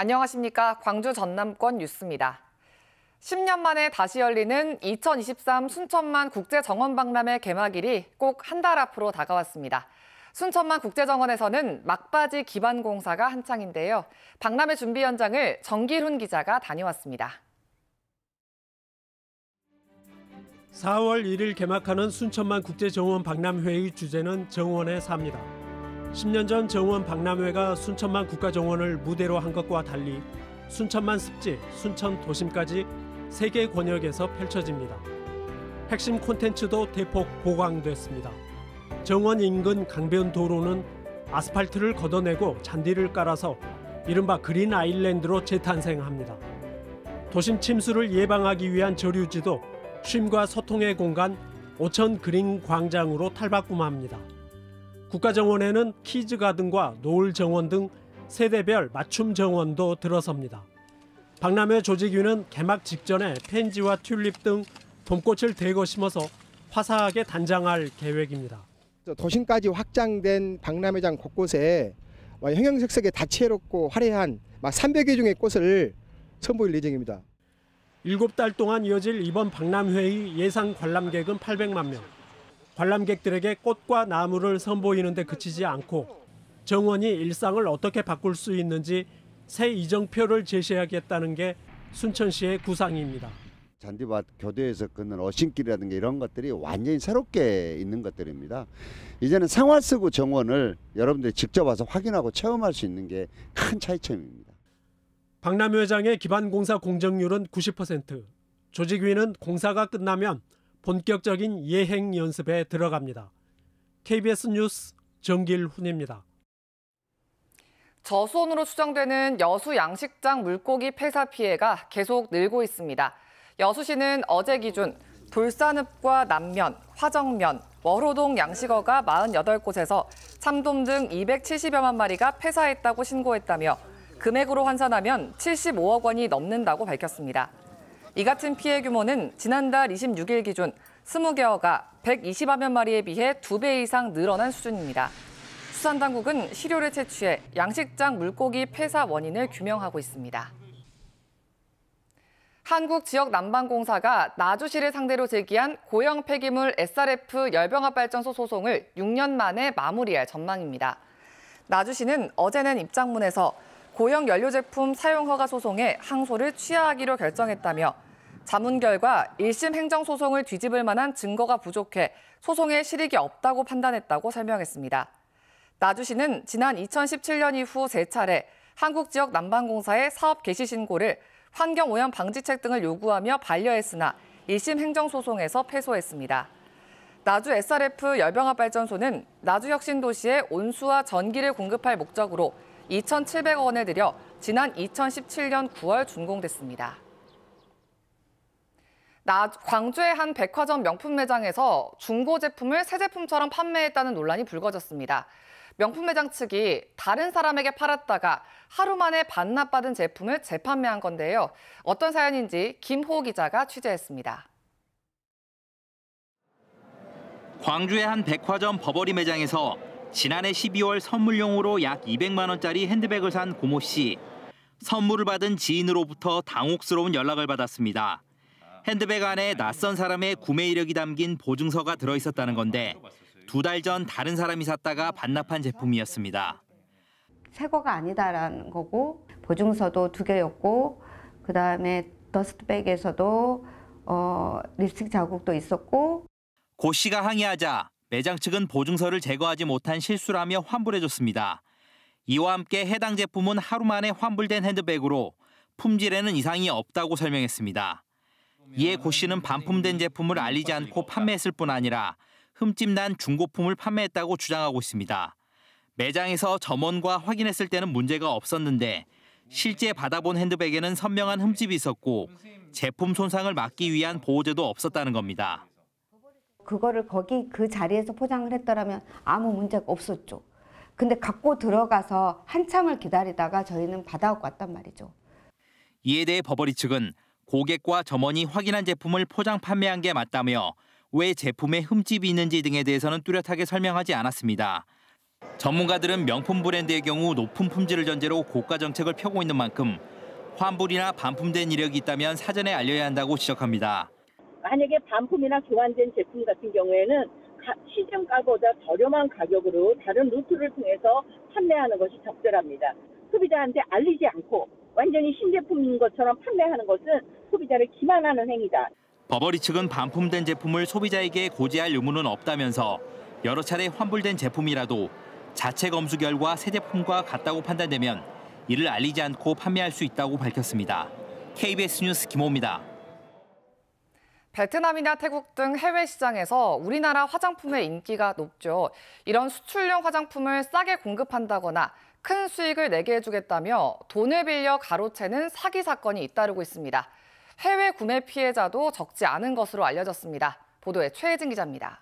안녕하십니까. 광주 전남권 뉴스입니다. 10년 만에 다시 열리는 2023 순천만 국제정원박람회 개막일이 꼭 한 달 앞으로 다가왔습니다. 순천만 국제정원에서는 막바지 기반 공사가 한창인데요. 박람회 준비 현장을 정기훈 기자가 다녀왔습니다. 4월 1일 개막하는 순천만 국제정원 박람회의 주제는 정원의 삽니다. 10년 전 정원 박람회가 순천만 국가정원을 무대로 한 것과 달리 순천만 습지, 순천 도심까지 세계 권역에서 펼쳐집니다. 핵심 콘텐츠도 대폭 보강됐습니다. 정원 인근 강변 도로는 아스팔트를 걷어내고 잔디를 깔아서 이른바 그린 아일랜드로 재탄생합니다. 도심 침수를 예방하기 위한 저류지도 쉼과 소통의 공간 5천 그린 광장으로 탈바꿈합니다. 국가정원에는 키즈가든과 노을정원 등 세대별 맞춤 정원도 들어섭니다. 박람회 조직위는 개막 직전에 펜지와 튤립 등 봄꽃을 대거 심어서 화사하게 단장할 계획입니다. 도심까지 확장된 박람회장 곳곳에 형형색색의 다채롭고 화려한 300여 종의 꽃을 선보일 예정입니다. 7달 동안 이어질 이번 박람회의 예상 관람객은 800만 명. 관람객들에게 꽃과 나무를 선보이는 데 그치지 않고 정원이 일상을 어떻게 바꿀 수 있는지 새 이정표를 제시하겠다는 게 순천시의 구상입니다. 잔디밭 교대에서 걷는 어신길이라든가 이런 것들이 완전히 새롭게 있는 것들입니다. 이제는 생활 쓰고 정원을 여러분들이 직접 와서 확인하고 체험할 수 있는 게 큰 차이점입니다. 박남 회장의 기반공사 공정률은 90%, 조직위는 공사가 끝나면 본격적인 예행 연습에 들어갑니다. KBS 뉴스 정길훈입니다. 저수으로 추정되는 여수 양식장 물고기 폐사 피해가 계속 늘고 있습니다. 여수시는 어제 기준 돌산읍과 남면, 화정면, 월호동 양식어가 48곳에서 참돔 등 270여만 마리가 폐사했다고 신고했다며 금액으로 환산하면 75억 원이 넘는다고 밝혔습니다. 이 같은 피해 규모는 지난달 26일 기준 20개 어가 120여 만 마리에 비해 2배 이상 늘어난 수준입니다. 수산당국은 시료를 채취해 양식장 물고기 폐사 원인을 규명하고 있습니다. 한국지역난방공사가 나주시를 상대로 제기한 고형 폐기물 SRF 열병합발전소 소송을 6년 만에 마무리할 전망입니다. 나주시는 어제는 입장문에서 고형 연료 제품 사용 허가 소송에 항소를 취하하기로 결정했다며 자문 결과 1심 행정 소송을 뒤집을 만한 증거가 부족해 소송에 실익이 없다고 판단했다고 설명했습니다. 나주시는 지난 2017년 이후 세 차례 한국 지역 난방공사의 사업 개시 신고를 환경오염 방지책 등을 요구하며 반려했으나 1심 행정소송에서 패소했습니다. 나주 SRF 열병합발전소는 나주혁신도시에 온수와 전기를 공급할 목적으로 2,700억 원을 들여 지난 2017년 9월 준공됐습니다. 광주의 한 백화점 명품 매장에서 중고 제품을 새 제품처럼 판매했다는 논란이 불거졌습니다. 명품 매장 측이 다른 사람에게 팔았다가 하루 만에 반납받은 제품을 재판매한 건데요. 어떤 사연인지 김호 기자가 취재했습니다. 광주의 한 백화점 버버리 매장에서 지난해 12월 선물용으로 약 200만 원짜리 핸드백을 산 고모 씨. 선물을 받은 지인으로부터 당혹스러운 연락을 받았습니다. 핸드백 안에 낯선 사람의 구매 이력이 담긴 보증서가 들어 있었다는 건데 두 달 전 다른 사람이 샀다가 반납한 제품이었습니다. 새 거가 아니다라는 거고 보증서도 두 개였고 그다음에 더스트백에서도 어, 립스틱 자국도 있었고 고 씨가 항의하자 매장 측은 보증서를 제거하지 못한 실수라며 환불해줬습니다. 이와 함께 해당 제품은 하루 만에 환불된 핸드백으로 품질에는 이상이 없다고 설명했습니다. 이에 고 씨는 반품된 제품을 알리지 않고 판매했을 뿐 아니라 흠집난 중고품을 판매했다고 주장하고 있습니다. 매장에서 점원과 확인했을 때는 문제가 없었는데 실제 받아본 핸드백에는 선명한 흠집이 있었고 제품 손상을 막기 위한 보호제도 없었다는 겁니다. 그거를 거기 그 자리에서 포장을 했더라면 아무 문제가 없었죠. 근데 갖고 들어가서 한참을 기다리다가 저희는 받아갖고 왔단 말이죠. 이에 대해 버버리 측은 고객과 점원이 확인한 제품을 포장 판매한 게 맞다며 왜 제품에 흠집이 있는지 등에 대해서는 뚜렷하게 설명하지 않았습니다. 전문가들은 명품 브랜드의 경우 높은 품질을 전제로 고가 정책을 펴고 있는 만큼 환불이나 반품된 이력이 있다면 사전에 알려야 한다고 지적합니다. 만약에 반품이나 교환된 제품 같은 경우에는 시중가보다 저렴한 가격으로 다른 루트를 통해서 판매하는 것이 적절합니다. 소비자한테 알리지 않고 완전히 신제품인 것처럼 판매하는 것은 소비자를 기만하는 행위다. 버버리 측은 반품된 제품을 소비자에게 고지할 의무는 없다면서 여러 차례 환불된 제품이라도 자체 검수 결과 새 제품과 같다고 판단되면 이를 알리지 않고 판매할 수 있다고 밝혔습니다. KBS 뉴스 김호입니다. 베트남이나 태국 등 해외 시장에서 우리나라 화장품의 인기가 높죠. 이런 수출용 화장품을 싸게 공급한다거나 큰 수익을 내게 해주겠다며 돈을 빌려 가로채는 사기 사건이 잇따르고 있습니다. 해외 구매 피해자도 적지 않은 것으로 알려졌습니다. 보도에 최혜진 기자입니다.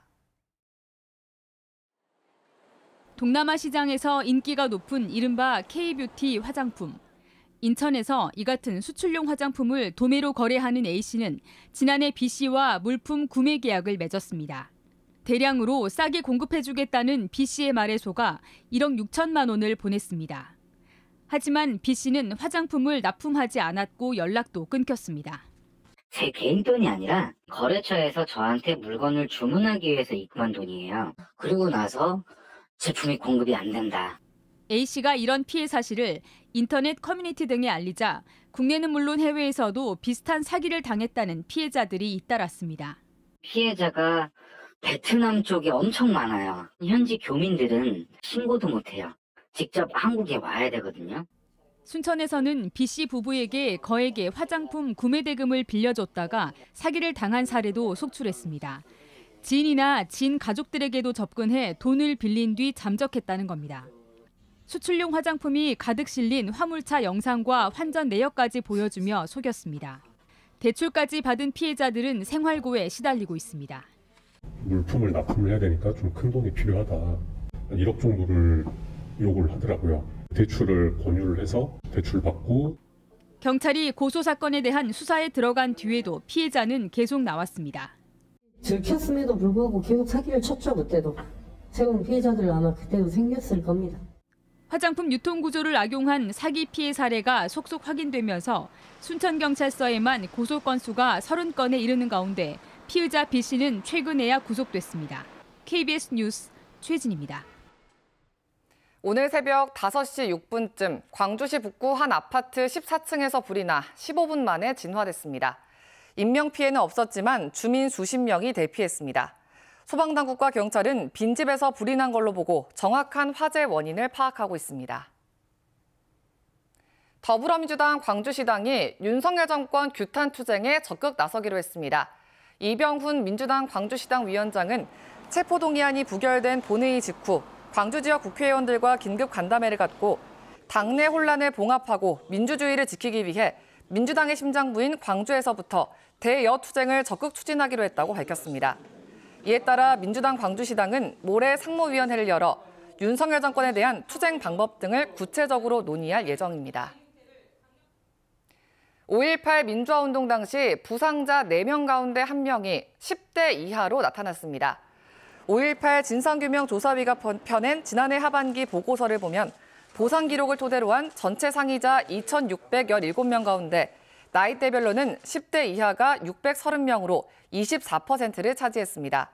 동남아 시장에서 인기가 높은 이른바 K뷰티 화장품. 인천에서 이 같은 수출용 화장품을 도매로 거래하는 A씨는 지난해 B씨와 물품 구매 계약을 맺었습니다. 대량으로 싸게 공급해주겠다는 B씨의 말에 속아 1억 6천만 원을 보냈습니다. 하지만 B씨는 화장품을 납품하지 않았고 연락도 끊겼습니다. 제 개인 돈이 아니라 거래처에서 저한테 물건을 주문하기 위해서 입금한 돈이에요. 그리고 나서 제품이 공급이 안 된다. A씨가 이런 피해 사실을 인터넷 커뮤니티 등에 알리자 국내는 물론 해외에서도 비슷한 사기를 당했다는 피해자들이 잇따랐습니다. 피해자가 베트남 쪽에 엄청 많아요. 현지 교민들은 신고도 못해요. 직접 한국에 와야 되거든요. 순천에서는 B씨 부부에게 거액의 화장품 구매 대금을 빌려줬다가 사기를 당한 사례도 속출했습니다. 지인이나 진 가족들에게도 접근해 돈을 빌린 뒤 잠적했다는 겁니다. 수출용 화장품이 가득 실린 화물차 영상과 환전 내역까지 보여주며 속였습니다. 대출까지 받은 피해자들은 생활고에 시달리고 있습니다. 물품을 납품을 해야 되니까 좀 큰 돈이 필요하다. 1억 정도를 요구를 하더라고요. 대출을 권유를 해서 대출 받고 경찰이 고소 사건에 대한 수사에 들어간 뒤에도 피해자는 계속 나왔습니다. 들켰음에도 불구하고 계속 사기를 쳤죠 그때도. 새로 피해자들 아마 그때도 생겼을 겁니다. 화장품 유통 구조를 악용한 사기 피해 사례가 속속 확인되면서 순천경찰서에만 고소 건수가 30건에 이르는 가운데 피의자 B 씨는 최근에야 구속됐습니다. KBS 뉴스 최진입니다. 오늘 새벽 5시 6분쯤 광주시 북구 한 아파트 14층에서 불이 나 15분 만에 진화됐습니다. 인명피해는 없었지만 주민 수십 명이 대피했습니다. 소방당국과 경찰은 빈집에서 불이 난 걸로 보고 정확한 화재 원인을 파악하고 있습니다. 더불어민주당 광주시당이 윤석열 정권 규탄 투쟁에 적극 나서기로 했습니다. 이병훈 민주당 광주시당 위원장은 체포동의안이 부결된 본회의 직후 광주 지역 국회의원들과 긴급 간담회를 갖고 당내 혼란을 봉합하고 민주주의를 지키기 위해 민주당의 심장부인 광주에서부터 대여 투쟁을 적극 추진하기로 했다고 밝혔습니다. 이에 따라 민주당 광주시당은 모레 상무위원회를 열어 윤석열 정권에 대한 투쟁 방법 등을 구체적으로 논의할 예정입니다. 5.18 민주화운동 당시 부상자 4명 가운데 1명이 10대 이하로 나타났습니다. 5.18 진상규명 조사위가 펴낸 지난해 하반기 보고서를 보면 보상 기록을 토대로 한 전체 상의자 2,617명 가운데 나이대별로는 10대 이하가 630명으로 24%를 차지했습니다.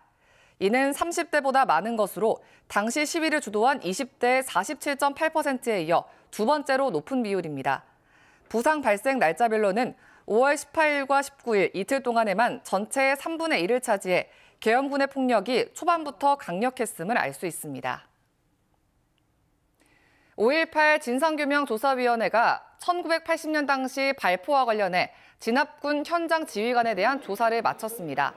이는 30대보다 많은 것으로 당시 시위를 주도한 20대 47.8%에 이어 두 번째로 높은 비율입니다. 부상 발생 날짜별로는 5월 18일과 19일 이틀 동안에만 전체의 3분의 1을 차지해 계엄군의 폭력이 초반부터 강력했음을 알 수 있습니다. 5.18 진상규명조사위원회가 1980년 당시 발포와 관련해 진압군 현장 지휘관에 대한 조사를 마쳤습니다.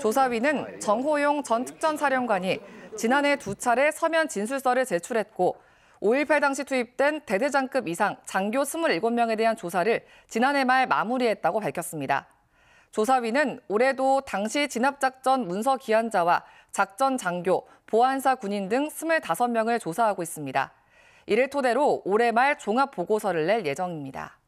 조사위는 정호용 전 특전사령관이 지난해 두 차례 서면 진술서를 제출했고 5.18 당시 투입된 대대장급 이상 장교 27명에 대한 조사를 지난해 말 마무리했다고 밝혔습니다. 조사위는 올해도 당시 진압작전 문서 기한자와 작전 장교, 보안사 군인 등 25명을 조사하고 있습니다. 이를 토대로 올해 말 종합 보고서를 낼 예정입니다.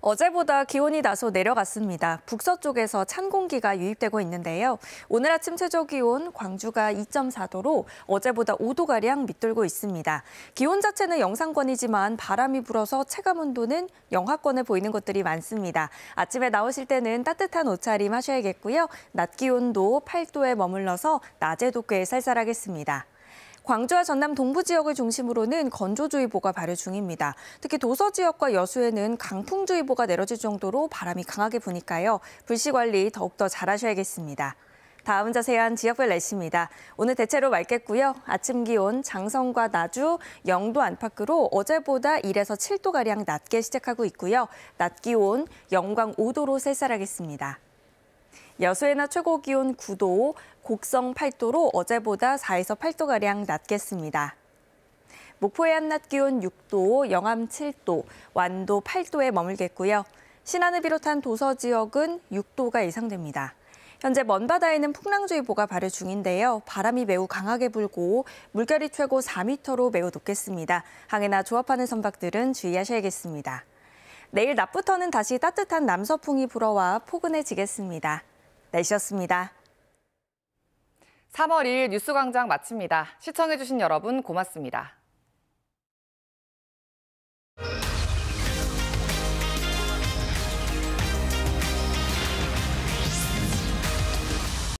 어제보다 기온이 다소 내려갔습니다. 북서쪽에서 찬 공기가 유입되고 있는데요. 오늘 아침 최저 기온 광주가 2.4도로 어제보다 5도가량 밑돌고 있습니다. 기온 자체는 영상권이지만 바람이 불어서 체감 온도는 영하권에 보이는 곳들이 많습니다. 아침에 나오실 때는 따뜻한 옷차림 하셔야겠고요. 낮 기온도 8도에 머물러서 낮에도 꽤 쌀쌀하겠습니다. 광주와 전남 동부 지역을 중심으로는 건조주의보가 발효 중입니다. 특히 도서 지역과 여수에는 강풍주의보가 내려질 정도로 바람이 강하게 부니까요. 불씨 관리 더욱더 잘하셔야겠습니다. 다음 자세한 지역별 날씨입니다. 오늘 대체로 맑겠고요. 아침 기온 장성과 나주, 0도 안팎으로 어제보다 1에서 7도가량 낮게 시작하고 있고요. 낮 기온 영광 5도로 쌀쌀하겠습니다. 여수에나 최고 기온 9도, 곡성 8도로 어제보다 4에서 8도가량 낮겠습니다. 목포의 한낮 기온 6도, 영암 7도, 완도 8도에 머물겠고요. 신안을 비롯한 도서 지역은 6도가 예상됩니다. 현재 먼바다에는 풍랑주의보가 발효 중인데요. 바람이 매우 강하게 불고 물결이 최고 4m로 매우 높겠습니다. 항해나 조합하는 선박들은 주의하셔야겠습니다. 내일 낮부터는 다시 따뜻한 남서풍이 불어와 포근해지겠습니다. 날씨였습니다. 3월 2일 뉴스광장 마칩니다. 시청해주신 여러분 고맙습니다.